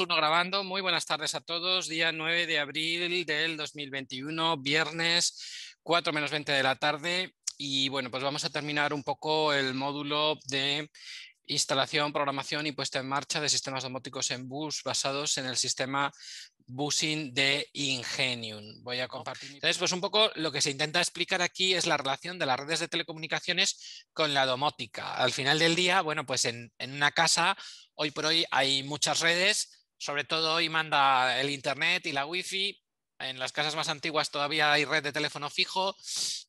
uno grabando. Muy buenas tardes a todos. Día 9 de abril del 2021, viernes, 4 menos 20 de la tarde. Y bueno, pues vamos a terminar un poco el módulo de instalación, programación y puesta en marcha de sistemas domóticos en bus basados en el sistema busing de Ingenium. Voy a compartir. Entonces, pues un poco lo que se intenta explicar aquí es la relación de las redes de telecomunicaciones con la domótica. Al final del día, bueno, pues en, en una casa, hoy por hoy hay muchas redes, sobre todo hoy manda el Internet y la wifi En las casas más antiguas todavía hay red de teléfono fijo.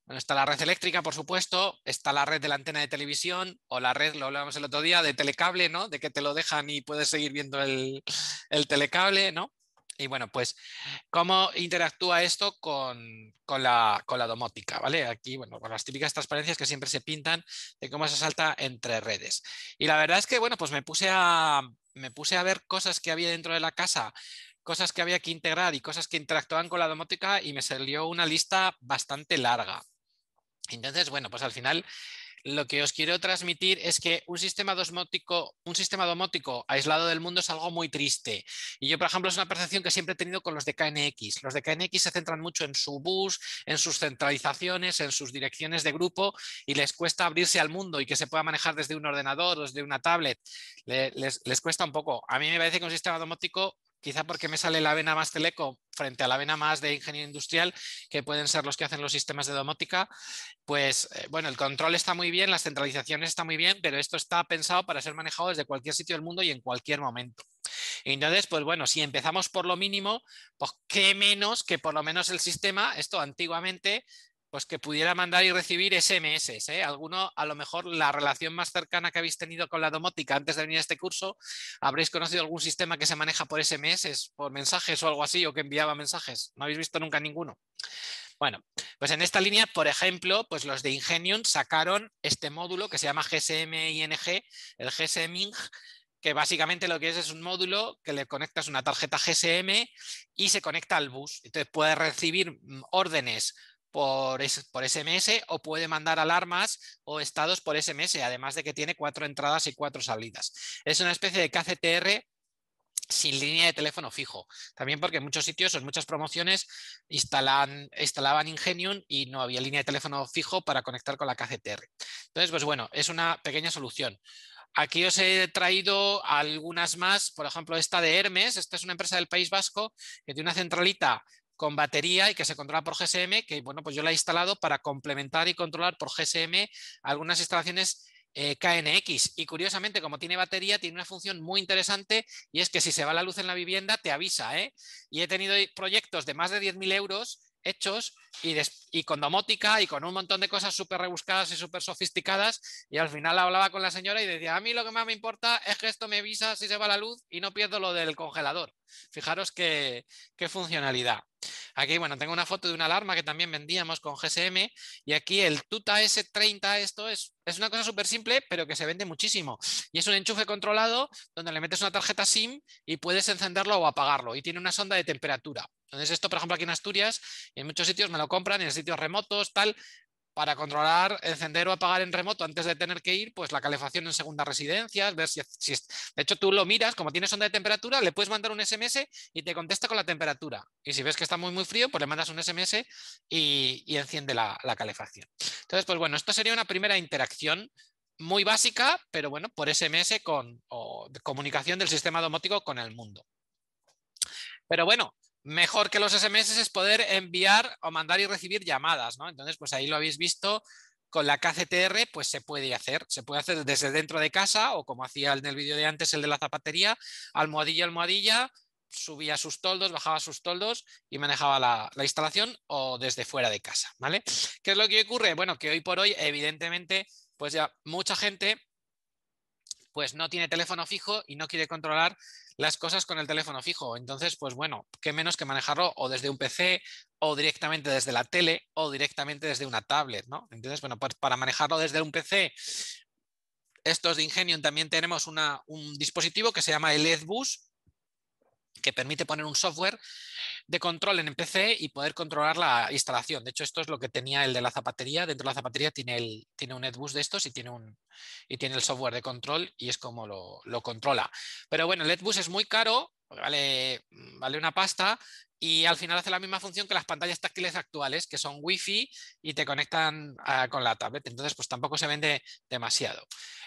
está la red eléctrica, por supuesto. Está la red de la antena de televisión o la red, lo hablábamos el otro día, de telecable, ¿no? De que te lo dejan y puedes seguir viendo el, telecable, ¿no? Y bueno, pues, ¿cómo interactúa esto con, con, la, con la domótica? ¿vale? Aquí, bueno, con las típicas transparencias que siempre se pintan de cómo se salta entre redes. Y la verdad es que, bueno, pues me puse a, me puse a ver cosas que había dentro de la casa, cosas que había que integrar y cosas que interactuaban con la domótica y me salió una lista bastante larga. Entonces, bueno, pues al final lo que os quiero transmitir es que un sistema domótico, un sistema domótico aislado del mundo es algo muy triste. Y yo, por ejemplo, es una percepción que siempre he tenido con los de KNX. Los de KNX se centran mucho en su bus, en sus centralizaciones, en sus direcciones de grupo y les cuesta abrirse al mundo y que se pueda manejar desde un ordenador o desde una tablet. Les, les cuesta un poco. A mí me parece que un sistema domótico quizá porque me sale la vena más teleco frente a la vena más de ingeniería industrial, que pueden ser los que hacen los sistemas de domótica, pues eh, bueno, el control está muy bien, las centralizaciones está muy bien, pero esto está pensado para ser manejado desde cualquier sitio del mundo y en cualquier momento. Y Entonces, pues bueno, si empezamos por lo mínimo, pues qué menos que por lo menos el sistema, esto antiguamente pues que pudiera mandar y recibir SMS. ¿eh? Alguno, a lo mejor la relación más cercana que habéis tenido con la domótica antes de venir a este curso, habréis conocido algún sistema que se maneja por SMS, por mensajes o algo así, o que enviaba mensajes. No habéis visto nunca ninguno. Bueno, pues en esta línea, por ejemplo, pues los de Ingenium sacaron este módulo que se llama GSM-ING, el gsm que básicamente lo que es es un módulo que le conectas una tarjeta GSM y se conecta al bus. Entonces puede recibir mm, órdenes por, SMS o puede mandar alarmas o estados por SMS, además de que tiene cuatro entradas y cuatro salidas. Es una especie de KCTR sin línea de teléfono fijo. También porque en muchos sitios o en muchas promociones instalan, instalaban Ingenium y no había línea de teléfono fijo para conectar con la KCTR. Entonces, pues bueno, es una pequeña solución. Aquí os he traído algunas más, por ejemplo, esta de Hermes. Esta es una empresa del País Vasco que tiene una centralita con batería y que se controla por GSM, que bueno, pues yo la he instalado para complementar y controlar por GSM algunas instalaciones eh, KNX. Y curiosamente, como tiene batería, tiene una función muy interesante y es que si se va la luz en la vivienda, te avisa. ¿eh? Y he tenido proyectos de más de 10.000 euros hechos y, con domótica y con un montón de cosas súper rebuscadas y súper sofisticadas y al final hablaba con la señora y decía, a mí lo que más me importa es que esto me avisa si se va la luz y no pierdo lo del congelador. Fijaros qué funcionalidad. Aquí, bueno, tengo una foto de una alarma que también vendíamos con GSM y aquí el Tuta S30, esto es, es una cosa súper simple, pero que se vende muchísimo. Y es un enchufe controlado donde le metes una tarjeta SIM y puedes encenderlo o apagarlo y tiene una sonda de temperatura. Entonces esto, por ejemplo, aquí en Asturias, en muchos sitios me lo compran, en sitios remotos, tal, para controlar encender o apagar en remoto antes de tener que ir, pues la calefacción en segunda residencia. ver si, de hecho tú lo miras, como tienes onda de temperatura, le puedes mandar un SMS y te contesta con la temperatura. Y si ves que está muy muy frío, pues le mandas un SMS y, enciende la, calefacción. Entonces, pues bueno, esto sería una primera interacción muy básica, pero bueno, por SMS con o comunicación del sistema domótico con el mundo. Pero bueno, mejor que los SMS es poder enviar o mandar y recibir llamadas, ¿no? Entonces, pues ahí lo habéis visto, con la KCTR, pues se puede hacer. Se puede hacer desde dentro de casa o como hacía en el vídeo de antes, el de la zapatería, almohadilla, almohadilla, subía sus toldos, bajaba sus toldos y manejaba la, instalación o desde fuera de casa, ¿vale? ¿Qué es lo que ocurre? Bueno, que hoy por hoy, evidentemente, pues ya mucha gente pues no tiene teléfono fijo y no quiere controlar las cosas con el teléfono fijo. Entonces, pues bueno, qué menos que manejarlo o desde un PC o directamente desde la tele o directamente desde una tablet, ¿no? Entonces, bueno, pues para manejarlo desde un PC, estos de Ingenium también tenemos un dispositivo que se llama el Edbus, que permite poner un software de control en PC y poder controlar la instalación. De hecho, esto es lo que tenía el de la zapatería. Dentro de la zapatería tiene, el, tiene un Netbus de estos y tiene, un, y tiene el software de control y es como lo, lo controla. Pero bueno, el Netbus es muy caro vale, mm, vale una pasta y al final hace la misma función que las pantallas táctiles actuales, que son wifi y te conectan ah, con la tablet. Entonces, pues tampoco se vende demasiado.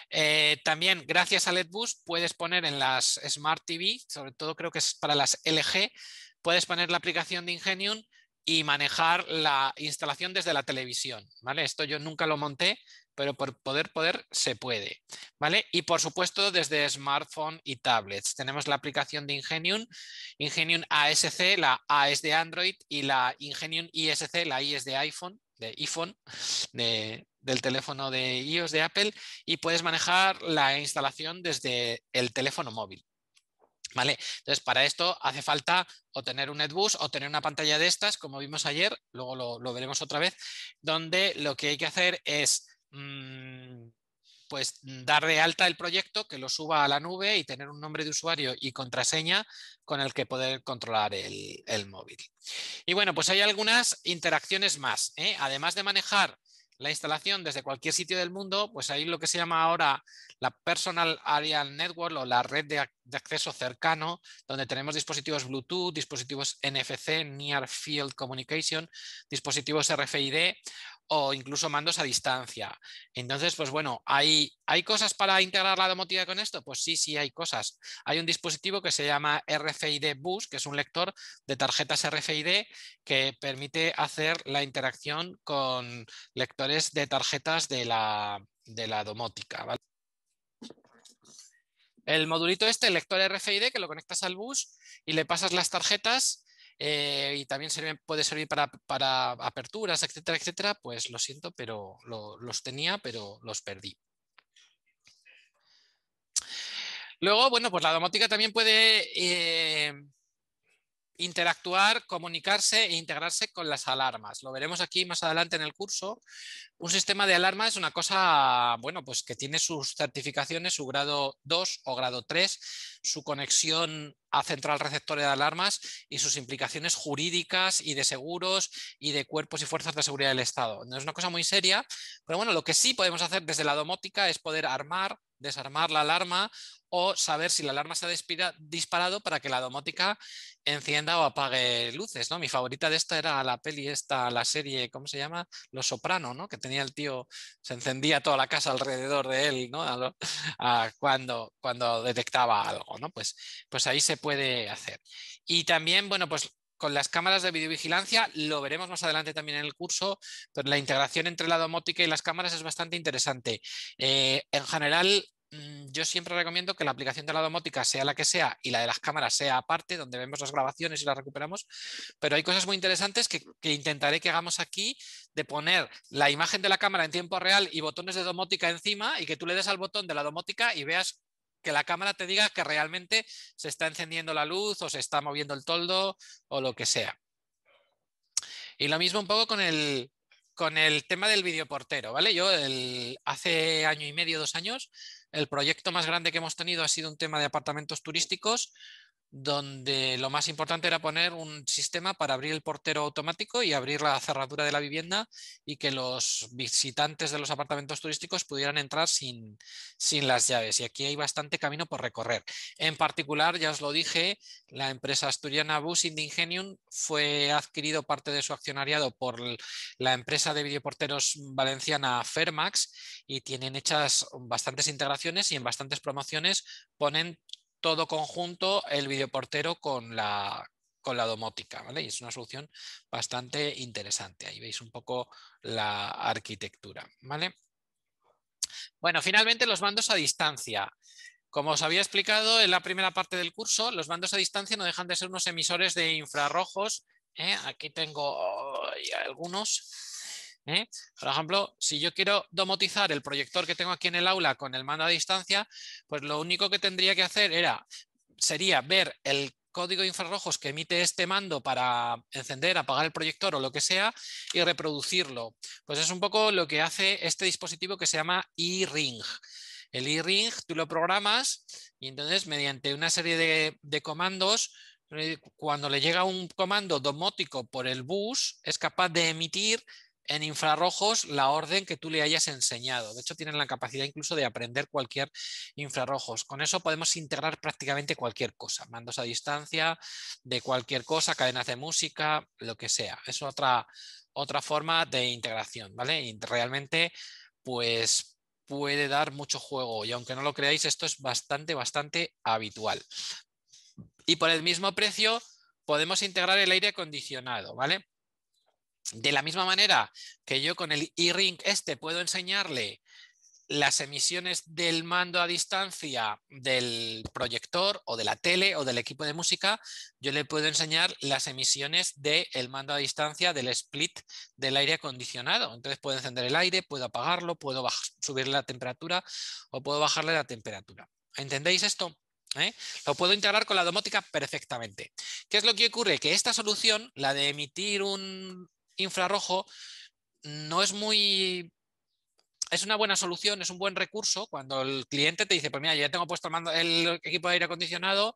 Eh, también, gracias a Letbus puedes poner en las Smart TV, sobre todo creo que es para las LG, puedes poner la aplicación de Ingenium y manejar la instalación desde la televisión. ¿vale? Esto yo nunca lo monté, pero por poder, poder, se puede. ¿vale? Y por supuesto, desde smartphone y tablets. Tenemos la aplicación de Ingenium, Ingenium ASC, la A es de Android, y la Ingenium ISC, la I es de iPhone, de iPhone, del teléfono de iOS de Apple, y puedes manejar la instalación desde el teléfono móvil. ¿Vale? Entonces, para esto hace falta o tener un netbook o tener una pantalla de estas, como vimos ayer, luego lo veremos otra vez, donde lo que hay que hacer es Mm, pues dar de alta el proyecto, que lo suba a la nube y tener un nombre de usuario y contraseña con el que poder controlar el, móvil. Y bueno, pues hay algunas interacciones más. ¿eh? Además de manejar la instalación desde cualquier sitio del mundo, pues hay lo que se llama ahora la Personal Area Network o la red de, acceso cercano, donde tenemos dispositivos Bluetooth, dispositivos NFC, Near Field Communication, dispositivos RFID o incluso mandos a distancia. Entonces, pues bueno, ¿hay, ¿hay cosas para integrar la domótica con esto? Pues sí, sí hay cosas. Hay un dispositivo que se llama RFID Bus, que es un lector de tarjetas RFID que permite hacer la interacción con lectores de tarjetas de la, de la domótica. El modulito este, el lector RFID, que lo conectas al bus y le pasas las tarjetas eh, y también puede servir para, aperturas, etcétera, etcétera, pues lo siento, pero los tenía, pero los perdí. Luego, bueno, pues la domótica también puede eh, interactuar, comunicarse e integrarse con las alarmas. Lo veremos aquí más adelante en el curso. Un sistema de alarma es una cosa, bueno, pues que tiene sus certificaciones, su grado 2 o grado 3, su conexión a central receptor de alarmas y sus implicaciones jurídicas y de seguros y de cuerpos y fuerzas de seguridad del Estado. No es una cosa muy seria, pero bueno, lo que sí podemos hacer desde la domótica es poder armar, desarmar la alarma o saber si la alarma se ha disparado para que la domótica encienda o apague luces, ¿no? Mi favorita de esta era la peli esta, la serie, ¿cómo se llama? Los Soprano, ¿no? Que tenía el tío, se encendía toda la casa alrededor de él, ¿no? cuando, cuando detectaba algo, ¿no? Pues, pues ahí se puede hacer. Y también, bueno, pues con las cámaras de videovigilancia, lo veremos más adelante también en el curso, pero la integración entre la domótica y las cámaras es bastante interesante. Eh, en general, yo siempre recomiendo que la aplicación de la domótica sea la que sea y la de las cámaras sea aparte, donde vemos las grabaciones y las recuperamos, pero hay cosas muy interesantes que, que intentaré que hagamos aquí de poner la imagen de la cámara en tiempo real y botones de domótica encima y que tú le des al botón de la domótica y veas que la cámara te diga que realmente se está encendiendo la luz o se está moviendo el toldo o lo que sea. Y lo mismo un poco con el, con el tema del videoportero, ¿vale? Yo el, hace año y medio, dos años, el proyecto más grande que hemos tenido ha sido un tema de apartamentos turísticos donde lo más importante era poner un sistema para abrir el portero automático y abrir la cerradura de la vivienda y que los visitantes de los apartamentos turísticos pudieran entrar sin, las llaves. Y aquí hay bastante camino por recorrer. En particular, ya os lo dije, la empresa asturiana Bus Indigenium fue adquirido parte de su accionariado por la empresa de videoporteros valenciana Fermax y tienen hechas bastantes integraciones y en bastantes promociones ponen todo conjunto el videoportero con la, con la domótica, ¿vale? Y es una solución bastante interesante. Ahí veis un poco la arquitectura, ¿vale? Bueno, finalmente los bandos a distancia. Como os había explicado en la primera parte del curso, los bandos a distancia no dejan de ser unos emisores de infrarrojos. ¿eh? Aquí tengo algunos ¿eh? Por ejemplo, si yo quiero domotizar el proyector que tengo aquí en el aula con el mando a distancia, pues lo único que tendría que hacer era, sería ver el código infrarrojos que emite este mando para encender, apagar el proyector o lo que sea y reproducirlo. Pues es un poco lo que hace este dispositivo que se llama e-ring. El e-ring tú lo programas y entonces mediante una serie de comandos eh, cuando le llega un comando domótico por el bus, es capaz de emitir en infrarrojos la orden que tú le hayas enseñado. De hecho, tienen la capacidad incluso de aprender cualquier infrarrojos. Con eso podemos integrar prácticamente cualquier cosa, mandos a distancia, de cualquier cosa, cadenas de música, lo que sea. Es otra, otra forma de integración, ¿vale? realmente, pues puede dar mucho juego y aunque no lo creáis, esto es bastante, bastante habitual. Y por el mismo precio podemos integrar el aire acondicionado, ¿vale? De la misma manera que yo con el e-ring este puedo enseñarle las emisiones del mando a distancia del proyector o de la tele o del equipo de música, yo le puedo enseñar las emisiones del mando a distancia del split del aire acondicionado. Entonces puedo encender el aire, puedo apagarlo, puedo subir la temperatura o puedo bajarle la temperatura. ¿Entendéis esto? ¿Eh? Lo puedo integrar con la domótica perfectamente. ¿Qué es lo que ocurre? Que esta solución, la de emitir un infrarrojo no es muy... Es una buena solución, es un buen recurso cuando el cliente te dice, pues mira, ya tengo puesto el, el equipo de aire acondicionado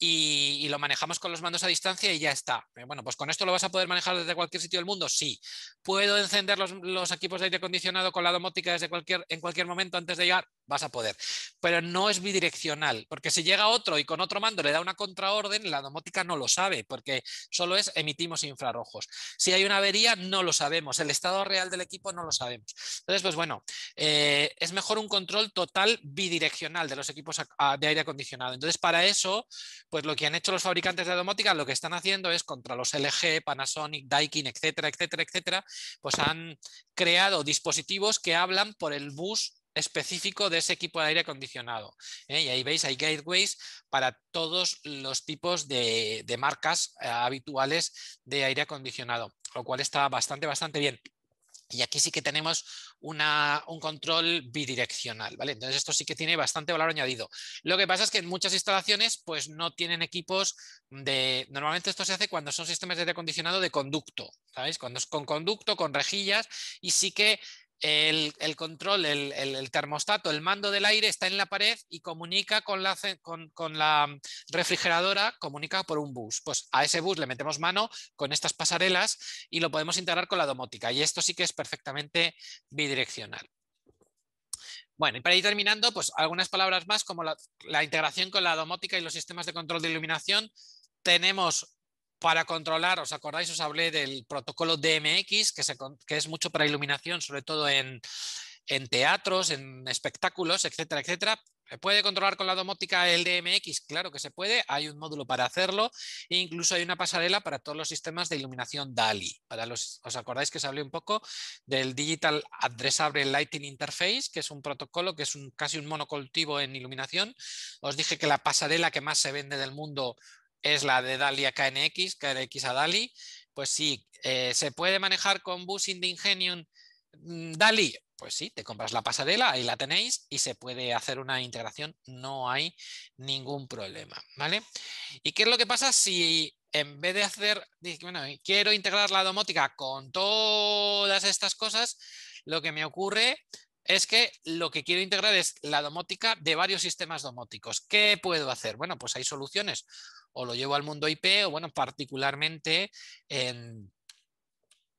y, lo manejamos con los mandos a distancia y ya está. Eh, bueno, pues con esto lo vas a poder manejar desde cualquier sitio del mundo, sí. ¿Puedo encender los, los equipos de aire acondicionado con la domótica desde cualquier, en cualquier momento antes de llegar? vas a poder. Pero no es bidireccional, porque si llega otro y con otro mando le da una contraorden, la domótica no lo sabe, porque solo es emitimos infrarrojos. Si hay una avería, no lo sabemos. El estado real del equipo no lo sabemos. Entonces, pues bueno, eh, es mejor un control total bidireccional de los equipos de aire acondicionado. Entonces, para eso, pues lo que han hecho los fabricantes de domótica, lo que están haciendo es contra los LG, Panasonic, Daikin, etcétera, etcétera, etcétera, pues han creado dispositivos que hablan por el bus específico de ese equipo de aire acondicionado. ¿eh? Y ahí veis, hay gateways para todos los tipos de, de marcas eh, habituales de aire acondicionado, lo cual está bastante, bastante bien. Y aquí sí que tenemos una, un control bidireccional, ¿vale? Entonces esto sí que tiene bastante valor añadido. Lo que pasa es que en muchas instalaciones pues no tienen equipos de... Normalmente esto se hace cuando son sistemas de aire acondicionado de conducto, ¿sabéis? Cuando es con conducto, con rejillas y sí que el, control, el, termostato, el mando del aire está en la pared y comunica con la, mm, refrigeradora, comunica por un bus. Pues a ese bus le metemos mano con estas pasarelas y lo podemos integrar con la domótica. Y esto sí que es perfectamente bidireccional. Bueno, y para ir terminando, pues algunas palabras más como la, la, integración con la domótica y los sistemas de control de iluminación. Tenemos para controlar, ¿os acordáis? Os hablé del protocolo DMX, que, es mucho para iluminación, sobre todo en, teatros, en espectáculos, etcétera, etcétera. ¿Puede controlar con la domótica el DMX? Claro que se puede, hay un módulo para hacerlo e incluso hay una pasarela para todos los sistemas de iluminación DALI. Para los, ¿Os acordáis que os hablé un poco del Digital Addressable Lighting Interface, que es un protocolo que es casi un monocultivo en iluminación? Os dije que la pasarela que más se vende del mundo es la de DALI a KNX, KNX a DALI, pues sí, eh, ¿se puede manejar con busing de Ingenium mm, DALI? Pues sí, te compras la pasarela, ahí la tenéis y se puede hacer una integración, no hay ningún problema, ¿vale? ¿Y qué es lo que pasa si en vez de hacer, bueno, quiero integrar la domótica con todas estas cosas, lo que me ocurre es que lo que quiero integrar es la domótica de varios sistemas domóticos. ¿Qué puedo hacer? Bueno, pues hay soluciones. O lo llevo al mundo IP o, bueno, particularmente en,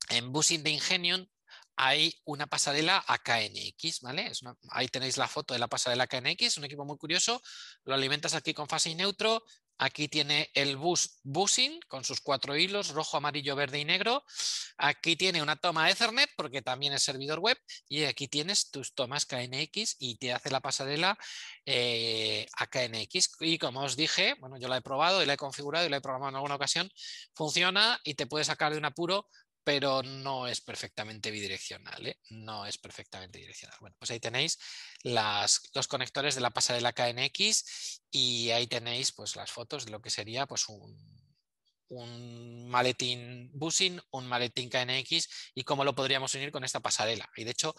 en Busing de Ingenium hay una pasarela a KNX, ¿vale? ahí tenéis la foto de la pasarela KNX, un equipo muy curioso. Lo alimentas aquí con fase y neutro. Aquí tiene el bus busing con sus cuatro hilos, rojo, amarillo, verde y negro. Aquí tiene una toma Ethernet porque también es servidor web. Y aquí tienes tus tomas KNX y te hace la pasarela eh, a KNX. Y como os dije, bueno, yo la he probado y la he configurado y la he programado en alguna ocasión. Funciona y te puede sacar de un apuro pero no es perfectamente bidireccional. ¿eh? No es perfectamente direccional. Bueno, pues ahí tenéis los conectores de la pasarela KNX y ahí tenéis pues, las fotos de lo que sería pues, un, maletín busing, un maletín KNX y cómo lo podríamos unir con esta pasarela. Y de hecho,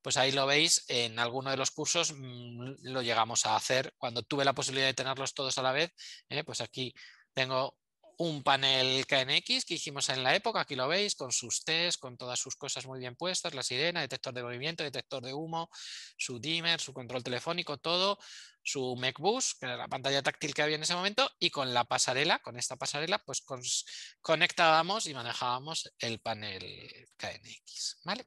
pues ahí lo veis, en alguno de los cursos mm, lo llegamos a hacer. Cuando tuve la posibilidad de tenerlos todos a la vez, ¿eh? pues aquí tengo un panel KNX que hicimos en la época, aquí lo veis, con sus test, con todas sus cosas muy bien puestas, la sirena, detector de movimiento, detector de humo, su dimmer, su control telefónico, todo, su MacBus, que era la pantalla táctil que había en ese momento, y con la pasarela, con esta pasarela, pues conectábamos y manejábamos el panel KNX, ¿vale?